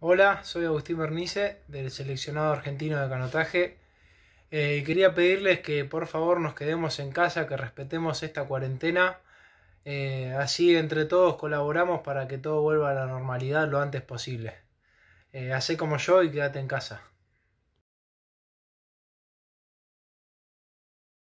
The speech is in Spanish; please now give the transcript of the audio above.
Hola, soy Agustín Bernice del seleccionado argentino de canotaje. Eh, quería pedirles que por favor nos quedemos en casa, que respetemos esta cuarentena. Eh, así entre todos colaboramos para que todo vuelva a la normalidad lo antes posible. Eh, hacé como yo y quédate en casa.